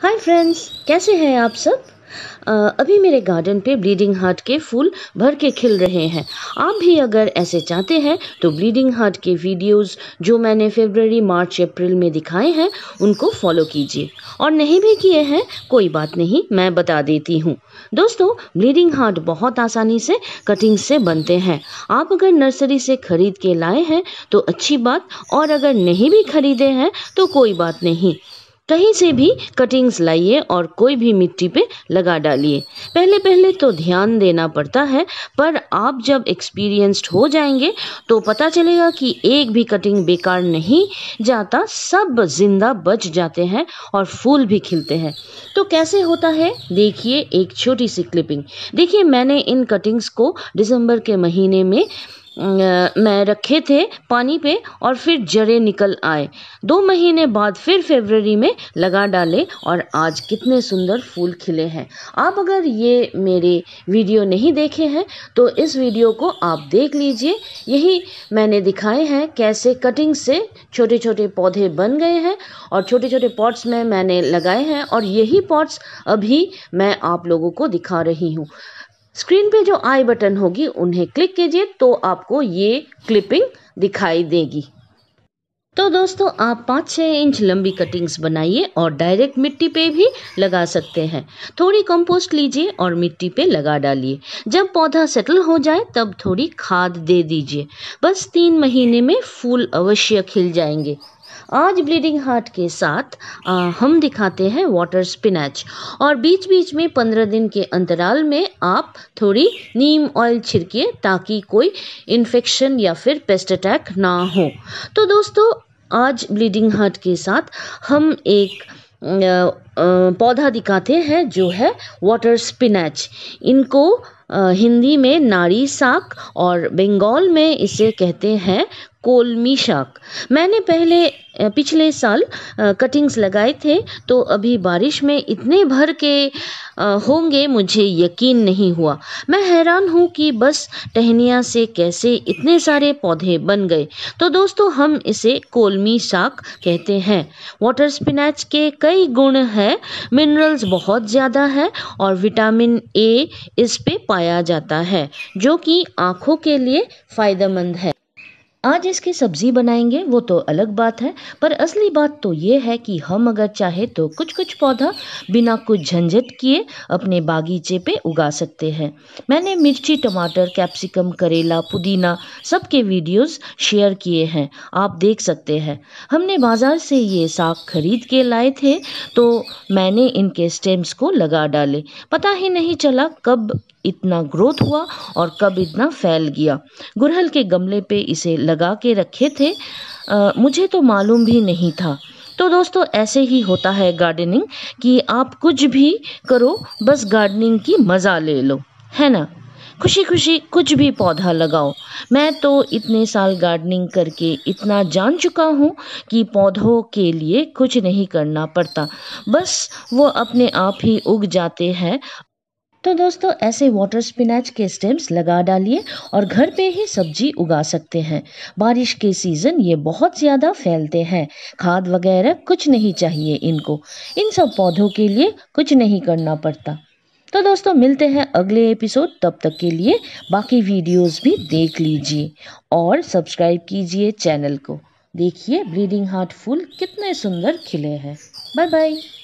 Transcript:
hi friends कैसे हैं आप सब आ, अभी मेरे गार्डन पे ब्लीडिंग हार्ट के फूल भर के खिल रहे हैं आप भी अगर ऐसे चाहते हैं तो ब्लीडिंग हार्ट के वीडियोस जो मैंने फेबररी मार्च अप्रैल में दिखाए हैं उनको फॉलो कीजिए और नहीं भी किए हैं कोई बात नहीं मैं बता देती हूँ दोस्तों ब्लीडिंग हार्ट बहुत आसानी से कटिंग से बनते हैं आप अगर नर्सरी से खरीद के लाए हैं तो अच्छी बात और अगर नहीं भी खरीदे हैं तो कोई बात नहीं कहीं से भी कटिंग्स लाइए और कोई भी मिट्टी पे लगा डालिए पहले पहले तो ध्यान देना पड़ता है पर आप जब एक्सपीरियंस्ड हो जाएंगे तो पता चलेगा कि एक भी कटिंग बेकार नहीं जाता सब जिंदा बच जाते हैं और फूल भी खिलते हैं तो कैसे होता है देखिए एक छोटी सी क्लिपिंग देखिए मैंने इन कटिंग्स को दिसंबर के महीने में मैं रखे थे पानी पे और फिर जड़े निकल आए दो महीने बाद फिर फेबररी में लगा डाले और आज कितने सुंदर फूल खिले हैं आप अगर ये मेरे वीडियो नहीं देखे हैं तो इस वीडियो को आप देख लीजिए यही मैंने दिखाए हैं कैसे कटिंग से छोटे छोटे पौधे बन गए हैं और छोटे छोटे पॉट्स में मैंने लगाए हैं और यही पॉट्स अभी मैं आप लोगों को दिखा रही हूँ स्क्रीन पे जो आई बटन होगी उन्हें क्लिक कीजिए तो आपको ये क्लिपिंग दिखाई देगी तो दोस्तों आप पाँच छः इंच लंबी कटिंग्स बनाइए और डायरेक्ट मिट्टी पे भी लगा सकते हैं थोड़ी कंपोस्ट लीजिए और मिट्टी पे लगा डालिए जब पौधा सेटल हो जाए तब थोड़ी खाद दे दीजिए बस तीन महीने में फूल अवश्य खिल जाएंगे आज ब्लीडिंग हार्ट के साथ आ, हम दिखाते हैं वाटर स्पिनच और बीच बीच में पंद्रह दिन के अंतराल में आप थोड़ी नीम ऑयल छिड़किए ताकि कोई इन्फेक्शन या फिर पेस्ट अटैक ना हो तो दोस्तों आज ब्लीडिंग हार्ट के साथ हम एक पौधा दिखाते हैं जो है वाटर स्पिनच इनको हिंदी में नारी साग और बंगाल में इसे कहते हैं कोलमी शाक मैंने पहले पिछले साल कटिंग्स लगाए थे तो अभी बारिश में इतने भर के होंगे मुझे यकीन नहीं हुआ मैं हैरान हूँ कि बस टहनिया से कैसे इतने सारे पौधे बन गए तो दोस्तों हम इसे कोलमी शाक कहते हैं वाटर स्पिनच के कई गुण हैं मिनरल्स बहुत ज़्यादा है और विटामिन ए इस पे पाया जाता है जो कि आँखों के लिए फ़ायदेमंद है आज इसकी सब्जी बनाएंगे वो तो अलग बात है पर असली बात तो ये है कि हम अगर चाहे तो कुछ कुछ पौधा बिना कुछ झंझट किए अपने बागीचे पे उगा सकते हैं मैंने मिर्ची टमाटर कैप्सिकम करेला पुदीना सब के वीडियोस शेयर किए हैं आप देख सकते हैं हमने बाज़ार से ये साग खरीद के लाए थे तो मैंने इनके स्टेम्स को लगा डाले पता ही नहीं चला कब इतना ग्रोथ हुआ और कब इतना फैल गया गुरहल के गमले पे इसे लगा के रखे थे आ, मुझे तो मालूम भी नहीं था तो दोस्तों ऐसे ही होता है गार्डनिंग कि आप कुछ भी करो बस गार्डनिंग की मज़ा ले लो है ना खुशी खुशी कुछ भी पौधा लगाओ मैं तो इतने साल गार्डनिंग करके इतना जान चुका हूँ कि पौधों के लिए कुछ नहीं करना पड़ता बस वो अपने आप ही उग जाते हैं तो दोस्तों ऐसे वाटर स्पिनच के स्टेम्स लगा डालिए और घर पे ही सब्जी उगा सकते हैं बारिश के सीज़न ये बहुत ज़्यादा फैलते हैं खाद वगैरह कुछ नहीं चाहिए इनको इन सब पौधों के लिए कुछ नहीं करना पड़ता तो दोस्तों मिलते हैं अगले एपिसोड तब तक के लिए बाकी वीडियोस भी देख लीजिए और सब्सक्राइब कीजिए चैनल को देखिए ब्रीडिंग हार्ट फूल कितने सुंदर खिले हैं बाय बाय